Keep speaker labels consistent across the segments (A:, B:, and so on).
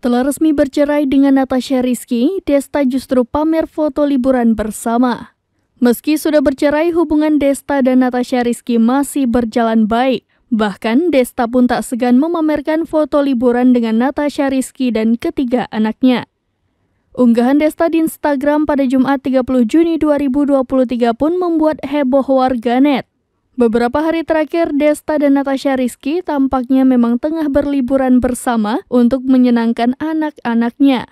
A: Telah resmi bercerai dengan Natasha Rizky, Desta justru pamer foto liburan bersama. Meski sudah bercerai, hubungan Desta dan Natasha Rizky masih berjalan baik. Bahkan Desta pun tak segan memamerkan foto liburan dengan Natasha Rizky dan ketiga anaknya. Unggahan Desta di Instagram pada Jumat 30 Juni 2023 pun membuat heboh warganet. Beberapa hari terakhir, Desta dan Natasha Rizky tampaknya memang tengah berliburan bersama untuk menyenangkan anak-anaknya.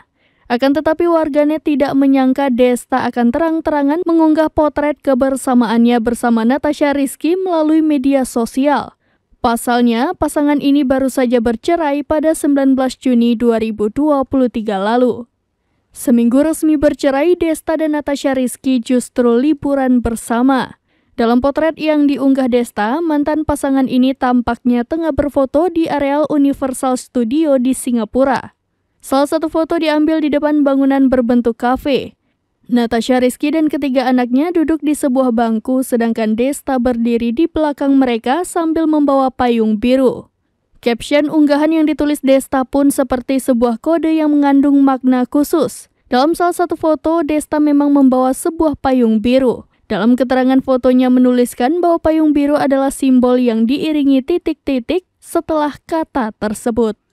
A: Akan tetapi warganet tidak menyangka Desta akan terang-terangan mengunggah potret kebersamaannya bersama Natasha Rizky melalui media sosial. Pasalnya, pasangan ini baru saja bercerai pada 19 Juni 2023 lalu. Seminggu resmi bercerai, Desta dan Natasha Rizky justru liburan bersama. Dalam potret yang diunggah Desta, mantan pasangan ini tampaknya tengah berfoto di areal Universal Studio di Singapura. Salah satu foto diambil di depan bangunan berbentuk kafe. Natasha Rizky dan ketiga anaknya duduk di sebuah bangku sedangkan Desta berdiri di belakang mereka sambil membawa payung biru. Caption unggahan yang ditulis Desta pun seperti sebuah kode yang mengandung makna khusus. Dalam salah satu foto, Desta memang membawa sebuah payung biru. Dalam keterangan fotonya menuliskan bahwa payung biru adalah simbol yang diiringi titik-titik setelah kata tersebut.